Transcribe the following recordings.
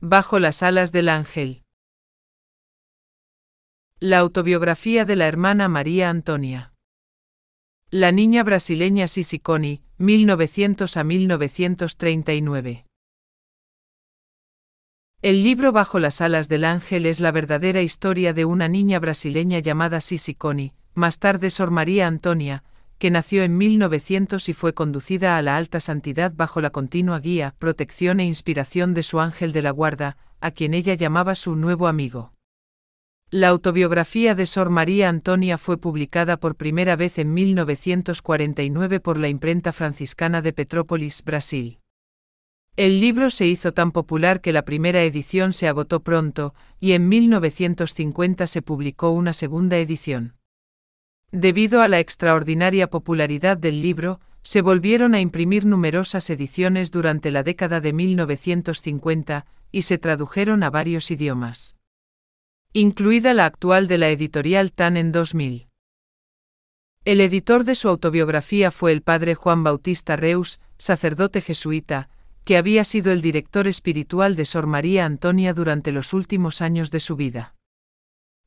Bajo las alas del ángel. La autobiografía de la hermana María Antonia. La niña brasileña Sisiconi, 1900 a 1939. El libro Bajo las alas del ángel es la verdadera historia de una niña brasileña llamada Sisiconi, más tarde Sor María Antonia, que nació en 1900 y fue conducida a la alta santidad bajo la continua guía, protección e inspiración de su ángel de la guarda, a quien ella llamaba su nuevo amigo. La autobiografía de Sor María Antonia fue publicada por primera vez en 1949 por la imprenta franciscana de Petrópolis, Brasil. El libro se hizo tan popular que la primera edición se agotó pronto, y en 1950 se publicó una segunda edición. Debido a la extraordinaria popularidad del libro, se volvieron a imprimir numerosas ediciones durante la década de 1950 y se tradujeron a varios idiomas. Incluida la actual de la editorial TAN en 2000. El editor de su autobiografía fue el padre Juan Bautista Reus, sacerdote jesuita, que había sido el director espiritual de Sor María Antonia durante los últimos años de su vida.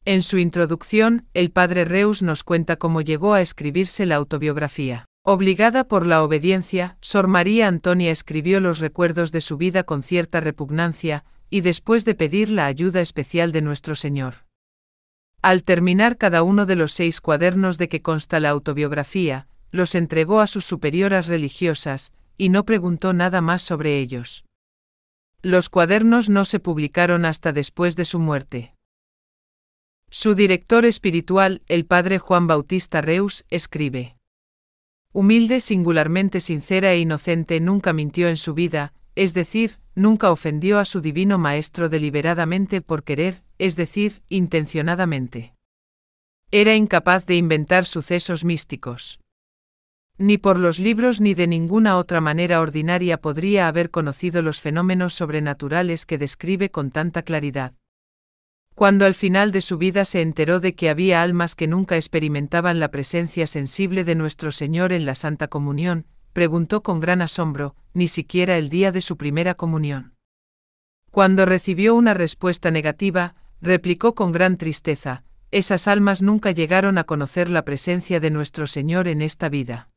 En su introducción, el padre Reus nos cuenta cómo llegó a escribirse la autobiografía. Obligada por la obediencia, Sor María Antonia escribió los recuerdos de su vida con cierta repugnancia, y después de pedir la ayuda especial de nuestro Señor. Al terminar cada uno de los seis cuadernos de que consta la autobiografía, los entregó a sus superioras religiosas, y no preguntó nada más sobre ellos. Los cuadernos no se publicaron hasta después de su muerte. Su director espiritual, el padre Juan Bautista Reus, escribe. Humilde, singularmente sincera e inocente, nunca mintió en su vida, es decir, nunca ofendió a su divino Maestro deliberadamente por querer, es decir, intencionadamente. Era incapaz de inventar sucesos místicos. Ni por los libros ni de ninguna otra manera ordinaria podría haber conocido los fenómenos sobrenaturales que describe con tanta claridad. Cuando al final de su vida se enteró de que había almas que nunca experimentaban la presencia sensible de nuestro Señor en la Santa Comunión, preguntó con gran asombro, ni siquiera el día de su primera comunión. Cuando recibió una respuesta negativa, replicó con gran tristeza, esas almas nunca llegaron a conocer la presencia de nuestro Señor en esta vida.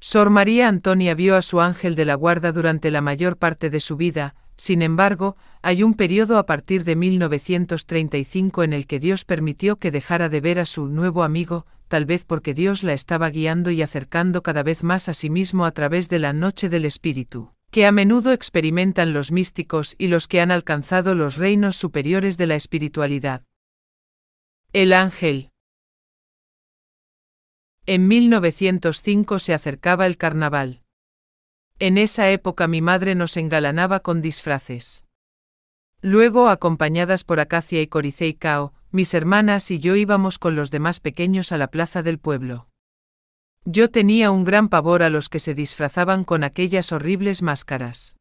Sor María Antonia vio a su ángel de la guarda durante la mayor parte de su vida, sin embargo, hay un periodo a partir de 1935 en el que Dios permitió que dejara de ver a su nuevo amigo, tal vez porque Dios la estaba guiando y acercando cada vez más a sí mismo a través de la noche del Espíritu, que a menudo experimentan los místicos y los que han alcanzado los reinos superiores de la espiritualidad. El ángel. En 1905 se acercaba el carnaval. En esa época mi madre nos engalanaba con disfraces. Luego, acompañadas por Acacia y Coricé y Cao, mis hermanas y yo íbamos con los demás pequeños a la plaza del pueblo. Yo tenía un gran pavor a los que se disfrazaban con aquellas horribles máscaras.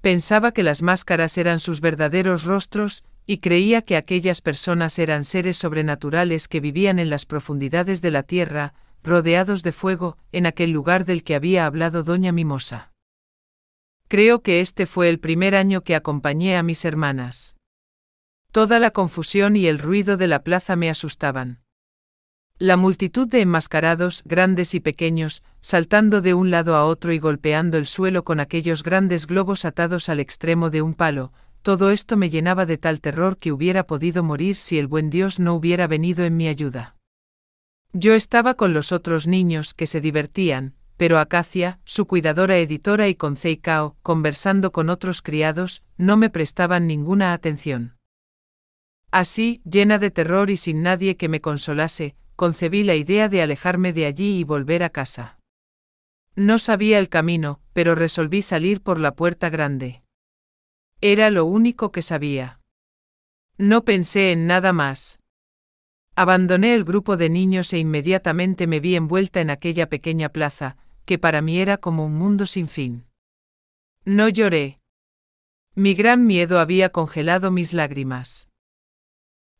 Pensaba que las máscaras eran sus verdaderos rostros, y creía que aquellas personas eran seres sobrenaturales que vivían en las profundidades de la tierra, rodeados de fuego, en aquel lugar del que había hablado doña Mimosa. Creo que este fue el primer año que acompañé a mis hermanas. Toda la confusión y el ruido de la plaza me asustaban. La multitud de enmascarados, grandes y pequeños, saltando de un lado a otro y golpeando el suelo con aquellos grandes globos atados al extremo de un palo, todo esto me llenaba de tal terror que hubiera podido morir si el buen Dios no hubiera venido en mi ayuda. Yo estaba con los otros niños que se divertían, pero Acacia, su cuidadora editora y con Zeikao, conversando con otros criados, no me prestaban ninguna atención. Así, llena de terror y sin nadie que me consolase, concebí la idea de alejarme de allí y volver a casa. No sabía el camino, pero resolví salir por la puerta grande. Era lo único que sabía. No pensé en nada más. Abandoné el grupo de niños e inmediatamente me vi envuelta en aquella pequeña plaza, que para mí era como un mundo sin fin. No lloré. Mi gran miedo había congelado mis lágrimas.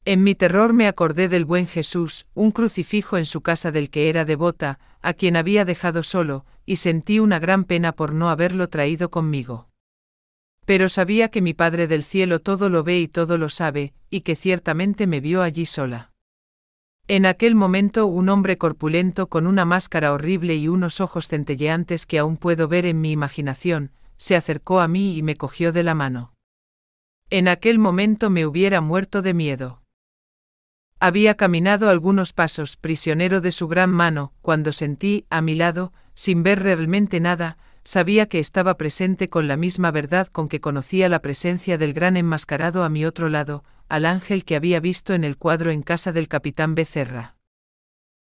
En mi terror me acordé del buen Jesús, un crucifijo en su casa del que era devota, a quien había dejado solo, y sentí una gran pena por no haberlo traído conmigo. Pero sabía que mi Padre del cielo todo lo ve y todo lo sabe, y que ciertamente me vio allí sola. En aquel momento un hombre corpulento con una máscara horrible y unos ojos centelleantes que aún puedo ver en mi imaginación, se acercó a mí y me cogió de la mano. En aquel momento me hubiera muerto de miedo. Había caminado algunos pasos prisionero de su gran mano, cuando sentí, a mi lado, sin ver realmente nada, sabía que estaba presente con la misma verdad con que conocía la presencia del gran enmascarado a mi otro lado, al ángel que había visto en el cuadro en casa del capitán Becerra.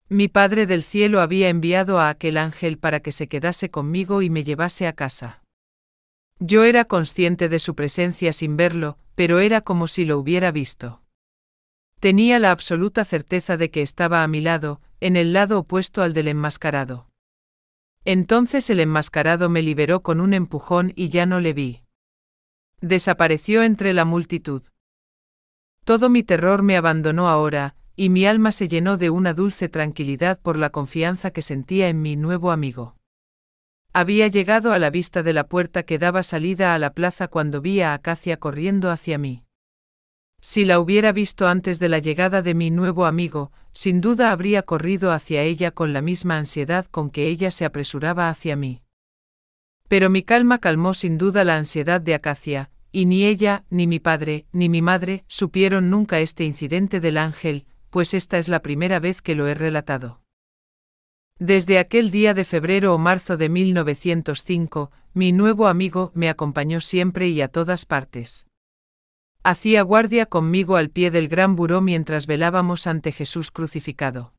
Mi Padre del Cielo había enviado a aquel ángel para que se quedase conmigo y me llevase a casa. Yo era consciente de su presencia sin verlo, pero era como si lo hubiera visto. Tenía la absoluta certeza de que estaba a mi lado, en el lado opuesto al del enmascarado. Entonces el enmascarado me liberó con un empujón y ya no le vi. Desapareció entre la multitud. Todo mi terror me abandonó ahora, y mi alma se llenó de una dulce tranquilidad por la confianza que sentía en mi nuevo amigo. Había llegado a la vista de la puerta que daba salida a la plaza cuando vi a Acacia corriendo hacia mí. Si la hubiera visto antes de la llegada de mi nuevo amigo, sin duda habría corrido hacia ella con la misma ansiedad con que ella se apresuraba hacia mí. Pero mi calma calmó sin duda la ansiedad de Acacia, y ni ella, ni mi padre, ni mi madre supieron nunca este incidente del ángel, pues esta es la primera vez que lo he relatado. Desde aquel día de febrero o marzo de 1905, mi nuevo amigo me acompañó siempre y a todas partes. Hacía guardia conmigo al pie del gran buró mientras velábamos ante Jesús crucificado.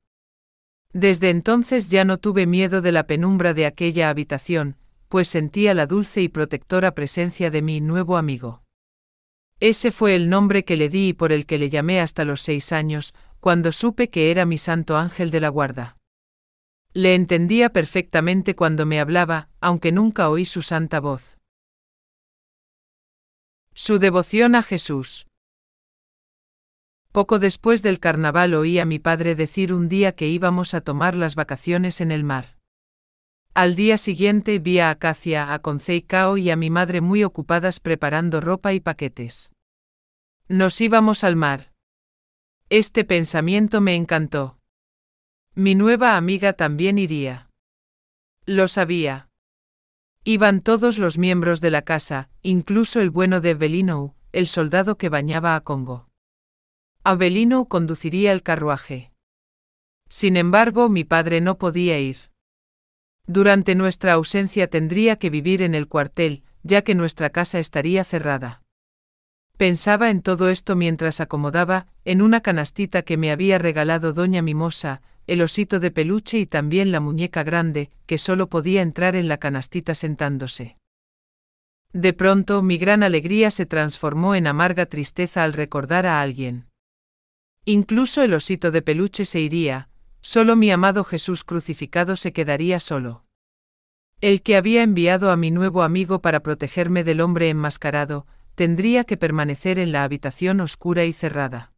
Desde entonces ya no tuve miedo de la penumbra de aquella habitación, pues sentía la dulce y protectora presencia de mi nuevo amigo. Ese fue el nombre que le di y por el que le llamé hasta los seis años, cuando supe que era mi santo ángel de la guarda. Le entendía perfectamente cuando me hablaba, aunque nunca oí su santa voz. Su devoción a Jesús. Poco después del carnaval oí a mi padre decir un día que íbamos a tomar las vacaciones en el mar. Al día siguiente vi a Acacia, a Concei y a mi madre muy ocupadas preparando ropa y paquetes. Nos íbamos al mar. Este pensamiento me encantó. Mi nueva amiga también iría. Lo sabía. Iban todos los miembros de la casa, incluso el bueno de Belino, el soldado que bañaba a Congo. Abelino conduciría el carruaje. Sin embargo, mi padre no podía ir. Durante nuestra ausencia tendría que vivir en el cuartel, ya que nuestra casa estaría cerrada. Pensaba en todo esto mientras acomodaba, en una canastita que me había regalado doña Mimosa, el osito de peluche y también la muñeca grande, que solo podía entrar en la canastita sentándose. De pronto mi gran alegría se transformó en amarga tristeza al recordar a alguien. Incluso el osito de peluche se iría, Solo mi amado Jesús crucificado se quedaría solo. El que había enviado a mi nuevo amigo para protegerme del hombre enmascarado, tendría que permanecer en la habitación oscura y cerrada.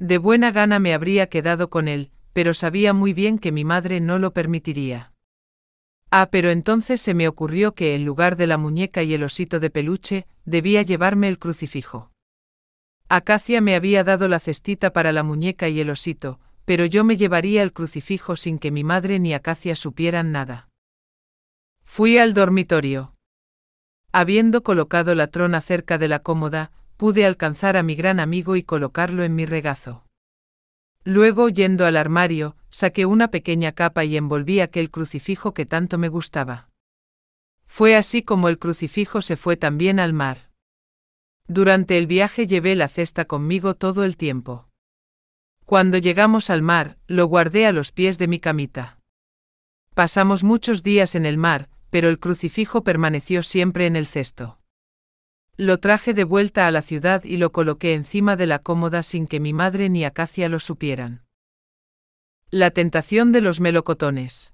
De buena gana me habría quedado con él, pero sabía muy bien que mi madre no lo permitiría. Ah, pero entonces se me ocurrió que en lugar de la muñeca y el osito de peluche, debía llevarme el crucifijo. Acacia me había dado la cestita para la muñeca y el osito, pero yo me llevaría el crucifijo sin que mi madre ni Acacia supieran nada. Fui al dormitorio. Habiendo colocado la trona cerca de la cómoda, pude alcanzar a mi gran amigo y colocarlo en mi regazo. Luego, yendo al armario, saqué una pequeña capa y envolví aquel crucifijo que tanto me gustaba. Fue así como el crucifijo se fue también al mar. Durante el viaje llevé la cesta conmigo todo el tiempo. Cuando llegamos al mar, lo guardé a los pies de mi camita. Pasamos muchos días en el mar, pero el crucifijo permaneció siempre en el cesto. Lo traje de vuelta a la ciudad y lo coloqué encima de la cómoda sin que mi madre ni Acacia lo supieran. La tentación de los melocotones.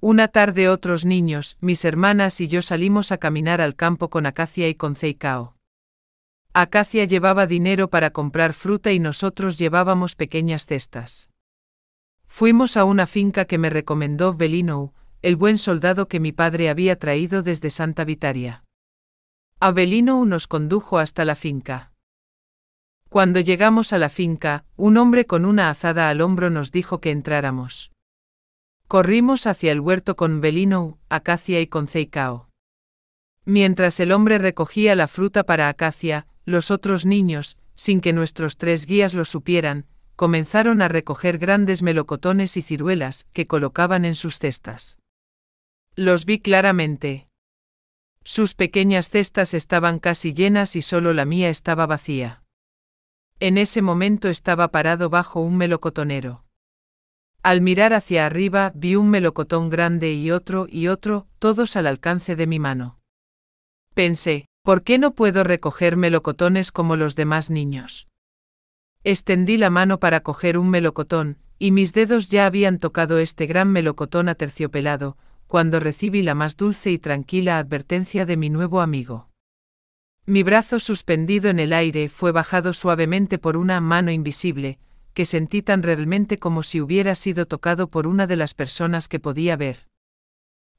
Una tarde otros niños, mis hermanas y yo salimos a caminar al campo con Acacia y con Ceicao. Acacia llevaba dinero para comprar fruta y nosotros llevábamos pequeñas cestas. Fuimos a una finca que me recomendó Belino, el buen soldado que mi padre había traído desde Santa Vitaria. Abelino nos condujo hasta la finca. Cuando llegamos a la finca, un hombre con una azada al hombro nos dijo que entráramos. Corrimos hacia el huerto con Belino, Acacia y con Ceicao. Mientras el hombre recogía la fruta para Acacia, los otros niños, sin que nuestros tres guías lo supieran, comenzaron a recoger grandes melocotones y ciruelas que colocaban en sus cestas. Los vi claramente. Sus pequeñas cestas estaban casi llenas y solo la mía estaba vacía. En ese momento estaba parado bajo un melocotonero. Al mirar hacia arriba vi un melocotón grande y otro y otro, todos al alcance de mi mano. Pensé, ¿Por qué no puedo recoger melocotones como los demás niños? Extendí la mano para coger un melocotón, y mis dedos ya habían tocado este gran melocotón aterciopelado, cuando recibí la más dulce y tranquila advertencia de mi nuevo amigo. Mi brazo suspendido en el aire fue bajado suavemente por una mano invisible, que sentí tan realmente como si hubiera sido tocado por una de las personas que podía ver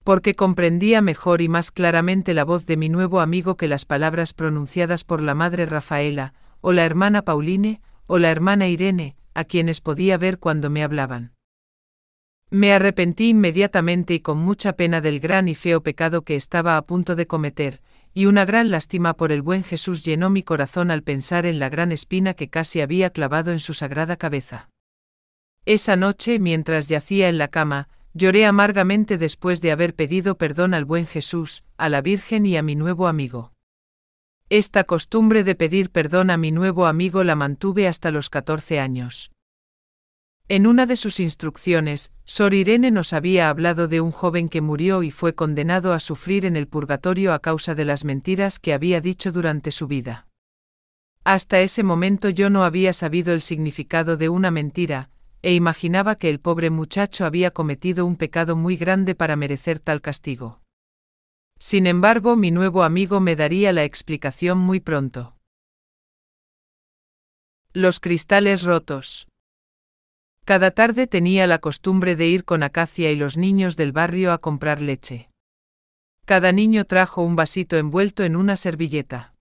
porque comprendía mejor y más claramente la voz de mi nuevo amigo que las palabras pronunciadas por la madre Rafaela, o la hermana Pauline, o la hermana Irene, a quienes podía ver cuando me hablaban. Me arrepentí inmediatamente y con mucha pena del gran y feo pecado que estaba a punto de cometer, y una gran lástima por el buen Jesús llenó mi corazón al pensar en la gran espina que casi había clavado en su sagrada cabeza. Esa noche, mientras yacía en la cama, Lloré amargamente después de haber pedido perdón al buen Jesús, a la Virgen y a mi nuevo amigo. Esta costumbre de pedir perdón a mi nuevo amigo la mantuve hasta los 14 años. En una de sus instrucciones, Sor Irene nos había hablado de un joven que murió y fue condenado a sufrir en el purgatorio a causa de las mentiras que había dicho durante su vida. Hasta ese momento yo no había sabido el significado de una mentira, e imaginaba que el pobre muchacho había cometido un pecado muy grande para merecer tal castigo. Sin embargo, mi nuevo amigo me daría la explicación muy pronto. Los cristales rotos. Cada tarde tenía la costumbre de ir con Acacia y los niños del barrio a comprar leche. Cada niño trajo un vasito envuelto en una servilleta.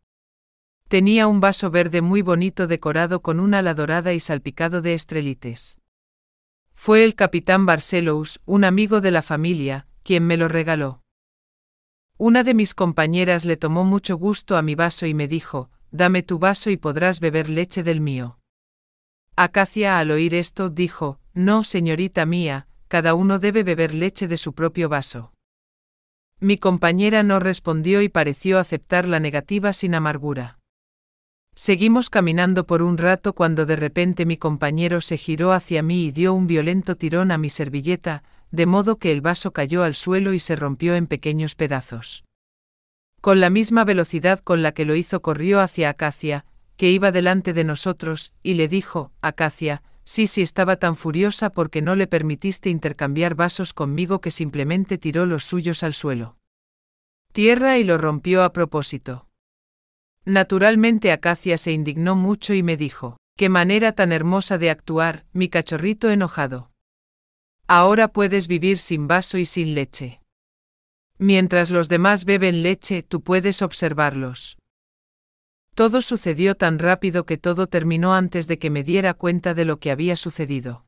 Tenía un vaso verde muy bonito decorado con una ala dorada y salpicado de estrelites. Fue el capitán Barcelos, un amigo de la familia, quien me lo regaló. Una de mis compañeras le tomó mucho gusto a mi vaso y me dijo, dame tu vaso y podrás beber leche del mío. Acacia al oír esto dijo, no, señorita mía, cada uno debe beber leche de su propio vaso. Mi compañera no respondió y pareció aceptar la negativa sin amargura. Seguimos caminando por un rato cuando de repente mi compañero se giró hacia mí y dio un violento tirón a mi servilleta, de modo que el vaso cayó al suelo y se rompió en pequeños pedazos. Con la misma velocidad con la que lo hizo corrió hacia Acacia, que iba delante de nosotros, y le dijo, Acacia, sí, sí estaba tan furiosa porque no le permitiste intercambiar vasos conmigo que simplemente tiró los suyos al suelo. Tierra y lo rompió a propósito. Naturalmente Acacia se indignó mucho y me dijo, Qué manera tan hermosa de actuar, mi cachorrito enojado. Ahora puedes vivir sin vaso y sin leche. Mientras los demás beben leche, tú puedes observarlos. Todo sucedió tan rápido que todo terminó antes de que me diera cuenta de lo que había sucedido.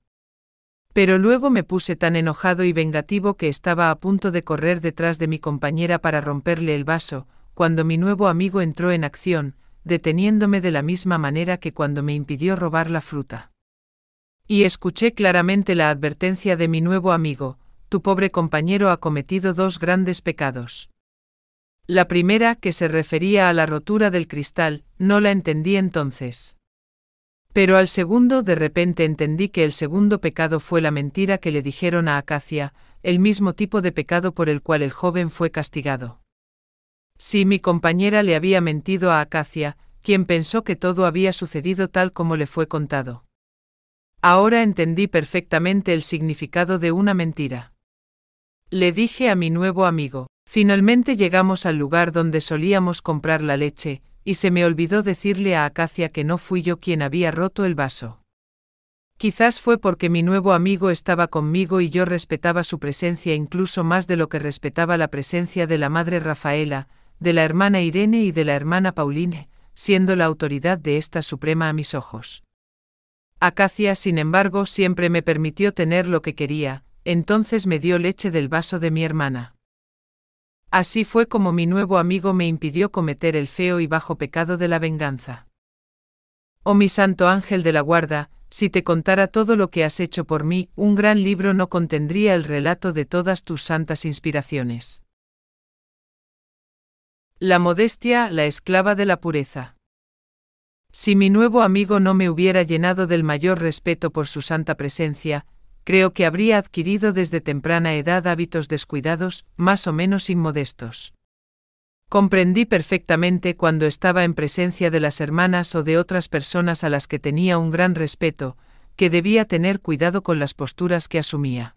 Pero luego me puse tan enojado y vengativo que estaba a punto de correr detrás de mi compañera para romperle el vaso, cuando mi nuevo amigo entró en acción, deteniéndome de la misma manera que cuando me impidió robar la fruta. Y escuché claramente la advertencia de mi nuevo amigo, tu pobre compañero ha cometido dos grandes pecados. La primera, que se refería a la rotura del cristal, no la entendí entonces. Pero al segundo de repente entendí que el segundo pecado fue la mentira que le dijeron a Acacia, el mismo tipo de pecado por el cual el joven fue castigado. Si mi compañera le había mentido a Acacia, quien pensó que todo había sucedido tal como le fue contado. Ahora entendí perfectamente el significado de una mentira. Le dije a mi nuevo amigo, finalmente llegamos al lugar donde solíamos comprar la leche, y se me olvidó decirle a Acacia que no fui yo quien había roto el vaso. Quizás fue porque mi nuevo amigo estaba conmigo y yo respetaba su presencia incluso más de lo que respetaba la presencia de la madre Rafaela, de la hermana Irene y de la hermana Pauline, siendo la autoridad de esta suprema a mis ojos. Acacia, sin embargo, siempre me permitió tener lo que quería, entonces me dio leche del vaso de mi hermana. Así fue como mi nuevo amigo me impidió cometer el feo y bajo pecado de la venganza. Oh mi santo ángel de la guarda, si te contara todo lo que has hecho por mí, un gran libro no contendría el relato de todas tus santas inspiraciones. La modestia, la esclava de la pureza. Si mi nuevo amigo no me hubiera llenado del mayor respeto por su santa presencia, creo que habría adquirido desde temprana edad hábitos descuidados, más o menos inmodestos. Comprendí perfectamente cuando estaba en presencia de las hermanas o de otras personas a las que tenía un gran respeto, que debía tener cuidado con las posturas que asumía.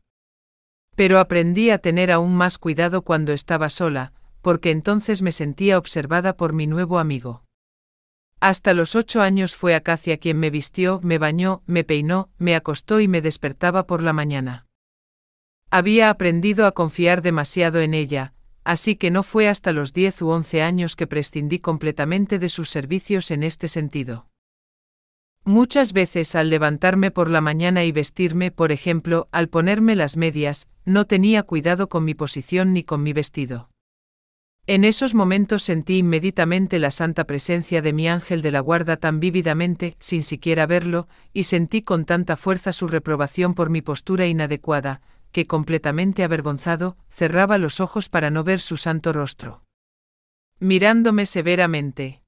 Pero aprendí a tener aún más cuidado cuando estaba sola, porque entonces me sentía observada por mi nuevo amigo. Hasta los ocho años fue Acacia quien me vistió, me bañó, me peinó, me acostó y me despertaba por la mañana. Había aprendido a confiar demasiado en ella, así que no fue hasta los diez u once años que prescindí completamente de sus servicios en este sentido. Muchas veces al levantarme por la mañana y vestirme, por ejemplo, al ponerme las medias, no tenía cuidado con mi posición ni con mi vestido. En esos momentos sentí inmediatamente la santa presencia de mi ángel de la guarda tan vívidamente, sin siquiera verlo, y sentí con tanta fuerza su reprobación por mi postura inadecuada, que completamente avergonzado, cerraba los ojos para no ver su santo rostro. Mirándome severamente.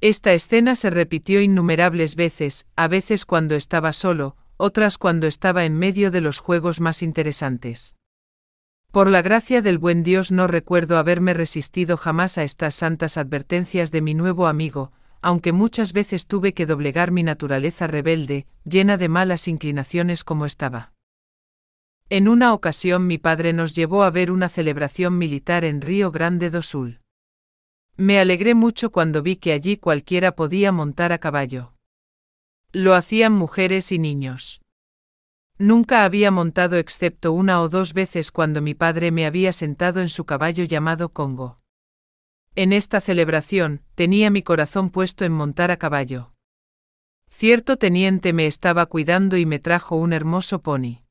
Esta escena se repitió innumerables veces, a veces cuando estaba solo, otras cuando estaba en medio de los juegos más interesantes. Por la gracia del buen Dios no recuerdo haberme resistido jamás a estas santas advertencias de mi nuevo amigo, aunque muchas veces tuve que doblegar mi naturaleza rebelde, llena de malas inclinaciones como estaba. En una ocasión mi padre nos llevó a ver una celebración militar en Río Grande do Sul. Me alegré mucho cuando vi que allí cualquiera podía montar a caballo. Lo hacían mujeres y niños. Nunca había montado excepto una o dos veces cuando mi padre me había sentado en su caballo llamado Congo. En esta celebración, tenía mi corazón puesto en montar a caballo. Cierto teniente me estaba cuidando y me trajo un hermoso pony.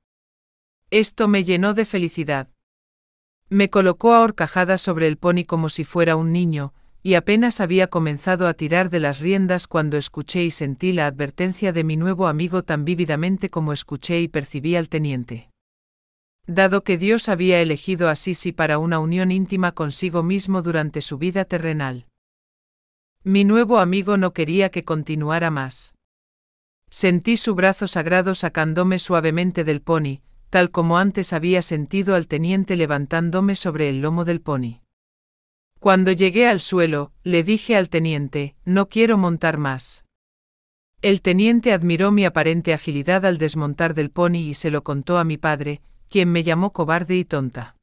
Esto me llenó de felicidad. Me colocó a horcajadas sobre el pony como si fuera un niño, y apenas había comenzado a tirar de las riendas cuando escuché y sentí la advertencia de mi nuevo amigo tan vívidamente como escuché y percibí al teniente. Dado que Dios había elegido a Sisi para una unión íntima consigo mismo durante su vida terrenal. Mi nuevo amigo no quería que continuara más. Sentí su brazo sagrado sacándome suavemente del pony, tal como antes había sentido al teniente levantándome sobre el lomo del pony. Cuando llegué al suelo, le dije al teniente, no quiero montar más. El teniente admiró mi aparente agilidad al desmontar del pony y se lo contó a mi padre, quien me llamó cobarde y tonta.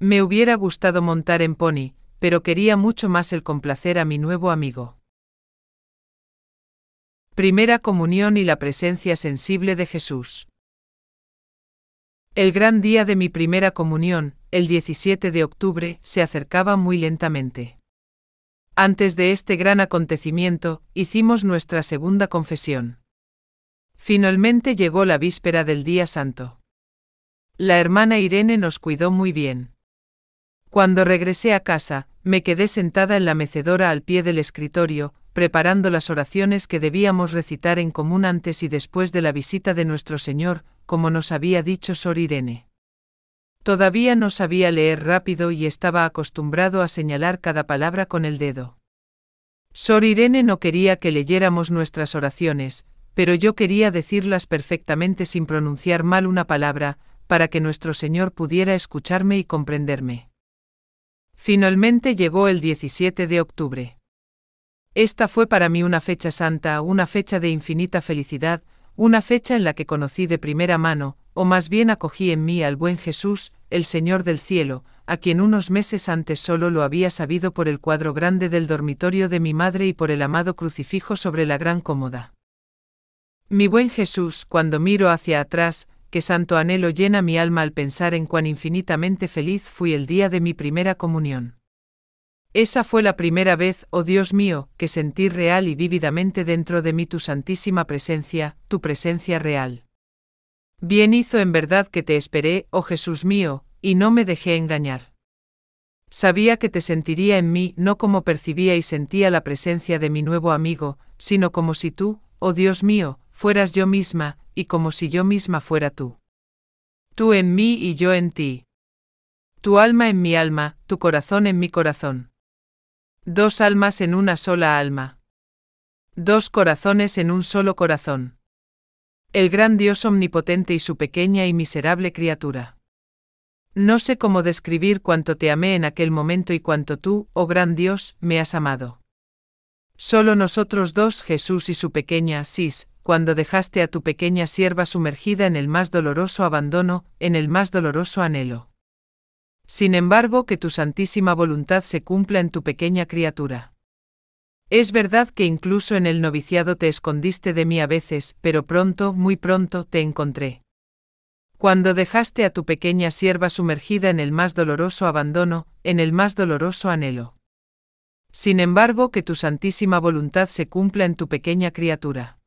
Me hubiera gustado montar en pony, pero quería mucho más el complacer a mi nuevo amigo. Primera comunión y la presencia sensible de Jesús. El gran día de mi primera comunión, el 17 de octubre, se acercaba muy lentamente. Antes de este gran acontecimiento, hicimos nuestra segunda confesión. Finalmente llegó la víspera del día santo. La hermana Irene nos cuidó muy bien. Cuando regresé a casa, me quedé sentada en la mecedora al pie del escritorio, preparando las oraciones que debíamos recitar en común antes y después de la visita de nuestro Señor, como nos había dicho Sor Irene. Todavía no sabía leer rápido y estaba acostumbrado a señalar cada palabra con el dedo. Sor Irene no quería que leyéramos nuestras oraciones, pero yo quería decirlas perfectamente sin pronunciar mal una palabra, para que nuestro Señor pudiera escucharme y comprenderme. Finalmente llegó el 17 de octubre. Esta fue para mí una fecha santa, una fecha de infinita felicidad, una fecha en la que conocí de primera mano, o más bien acogí en mí al buen Jesús, el Señor del cielo, a quien unos meses antes solo lo había sabido por el cuadro grande del dormitorio de mi madre y por el amado crucifijo sobre la gran cómoda. Mi buen Jesús, cuando miro hacia atrás, ¡qué santo anhelo llena mi alma al pensar en cuán infinitamente feliz fui el día de mi primera comunión. Esa fue la primera vez, oh Dios mío, que sentí real y vívidamente dentro de mí tu santísima presencia, tu presencia real. Bien hizo en verdad que te esperé, oh Jesús mío, y no me dejé engañar. Sabía que te sentiría en mí no como percibía y sentía la presencia de mi nuevo amigo, sino como si tú, oh Dios mío, fueras yo misma, y como si yo misma fuera tú. Tú en mí y yo en ti. Tu alma en mi alma, tu corazón en mi corazón. Dos almas en una sola alma. Dos corazones en un solo corazón el gran Dios omnipotente y su pequeña y miserable criatura. No sé cómo describir cuánto te amé en aquel momento y cuánto tú, oh gran Dios, me has amado. Solo nosotros dos, Jesús y su pequeña Asís, cuando dejaste a tu pequeña sierva sumergida en el más doloroso abandono, en el más doloroso anhelo. Sin embargo, que tu santísima voluntad se cumpla en tu pequeña criatura. Es verdad que incluso en el noviciado te escondiste de mí a veces, pero pronto, muy pronto, te encontré. Cuando dejaste a tu pequeña sierva sumergida en el más doloroso abandono, en el más doloroso anhelo. Sin embargo, que tu santísima voluntad se cumpla en tu pequeña criatura.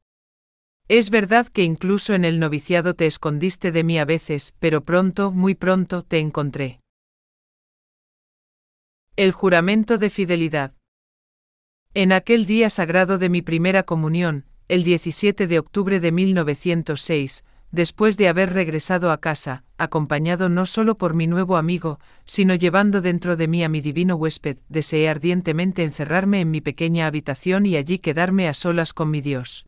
Es verdad que incluso en el noviciado te escondiste de mí a veces, pero pronto, muy pronto, te encontré. El juramento de fidelidad. En aquel día sagrado de mi primera comunión, el 17 de octubre de 1906, después de haber regresado a casa, acompañado no solo por mi nuevo amigo, sino llevando dentro de mí a mi divino huésped, deseé ardientemente encerrarme en mi pequeña habitación y allí quedarme a solas con mi Dios.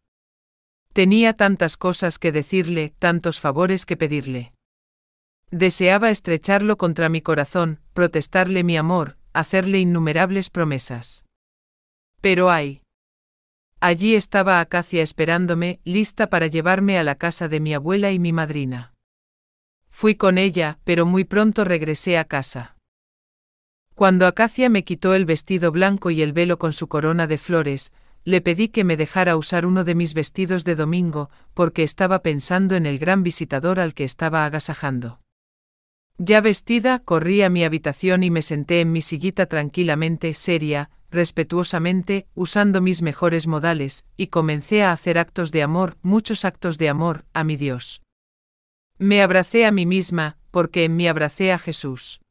Tenía tantas cosas que decirle, tantos favores que pedirle. Deseaba estrecharlo contra mi corazón, protestarle mi amor, hacerle innumerables promesas. Pero ay. Allí estaba Acacia esperándome, lista para llevarme a la casa de mi abuela y mi madrina. Fui con ella, pero muy pronto regresé a casa. Cuando Acacia me quitó el vestido blanco y el velo con su corona de flores, le pedí que me dejara usar uno de mis vestidos de domingo, porque estaba pensando en el gran visitador al que estaba agasajando. Ya vestida, corrí a mi habitación y me senté en mi sillita tranquilamente, seria, respetuosamente, usando mis mejores modales, y comencé a hacer actos de amor, muchos actos de amor, a mi Dios. Me abracé a mí misma, porque en mí abracé a Jesús.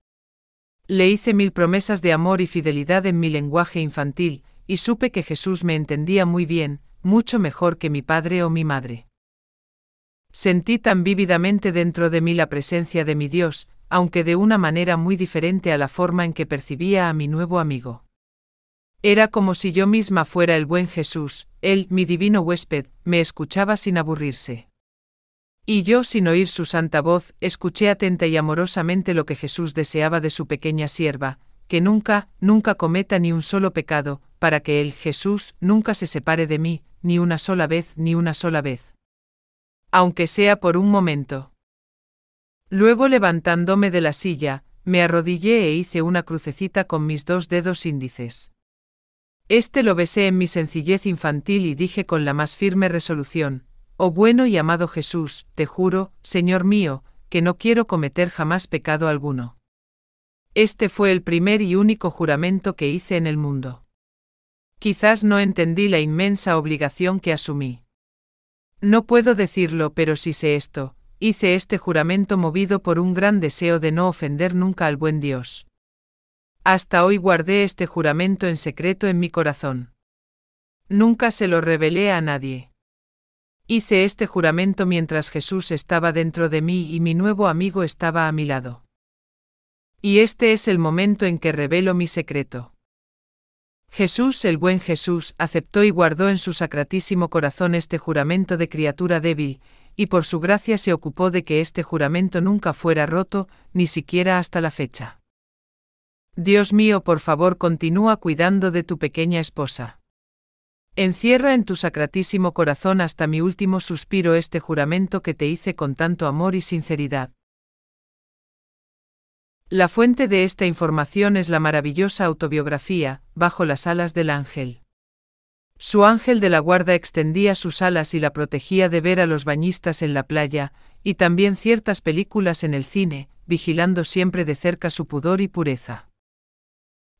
Le hice mil promesas de amor y fidelidad en mi lenguaje infantil, y supe que Jesús me entendía muy bien, mucho mejor que mi padre o mi madre. Sentí tan vívidamente dentro de mí la presencia de mi Dios, aunque de una manera muy diferente a la forma en que percibía a mi nuevo amigo. Era como si yo misma fuera el buen Jesús, él, mi divino huésped, me escuchaba sin aburrirse. Y yo, sin oír su santa voz, escuché atenta y amorosamente lo que Jesús deseaba de su pequeña sierva, que nunca, nunca cometa ni un solo pecado, para que él, Jesús, nunca se separe de mí, ni una sola vez, ni una sola vez. Aunque sea por un momento. Luego levantándome de la silla, me arrodillé e hice una crucecita con mis dos dedos índices. Este lo besé en mi sencillez infantil y dije con la más firme resolución, Oh bueno y amado Jesús, te juro, Señor mío, que no quiero cometer jamás pecado alguno. Este fue el primer y único juramento que hice en el mundo. Quizás no entendí la inmensa obligación que asumí. No puedo decirlo, pero sí sé esto, hice este juramento movido por un gran deseo de no ofender nunca al buen Dios. Hasta hoy guardé este juramento en secreto en mi corazón. Nunca se lo revelé a nadie. Hice este juramento mientras Jesús estaba dentro de mí y mi nuevo amigo estaba a mi lado. Y este es el momento en que revelo mi secreto. Jesús, el buen Jesús, aceptó y guardó en su sacratísimo corazón este juramento de criatura débil, y por su gracia se ocupó de que este juramento nunca fuera roto, ni siquiera hasta la fecha. Dios mío, por favor, continúa cuidando de tu pequeña esposa. Encierra en tu sacratísimo corazón hasta mi último suspiro este juramento que te hice con tanto amor y sinceridad. La fuente de esta información es la maravillosa autobiografía, Bajo las alas del ángel. Su ángel de la guarda extendía sus alas y la protegía de ver a los bañistas en la playa, y también ciertas películas en el cine, vigilando siempre de cerca su pudor y pureza.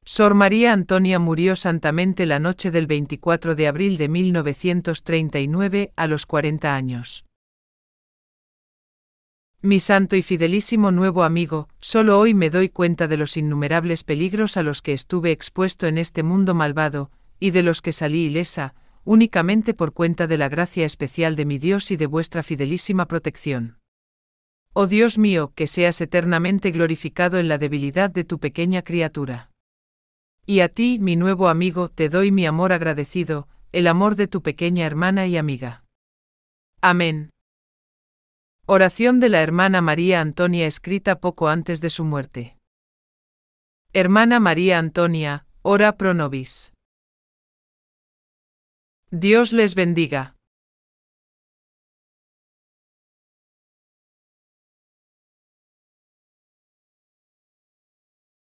Sor María Antonia murió santamente la noche del 24 de abril de 1939 a los 40 años. Mi santo y fidelísimo nuevo amigo, solo hoy me doy cuenta de los innumerables peligros a los que estuve expuesto en este mundo malvado, y de los que salí ilesa, únicamente por cuenta de la gracia especial de mi Dios y de vuestra fidelísima protección. Oh Dios mío, que seas eternamente glorificado en la debilidad de tu pequeña criatura. Y a ti, mi nuevo amigo, te doy mi amor agradecido, el amor de tu pequeña hermana y amiga. Amén. Oración de la hermana María Antonia escrita poco antes de su muerte. Hermana María Antonia, ora pro nobis. Dios les bendiga.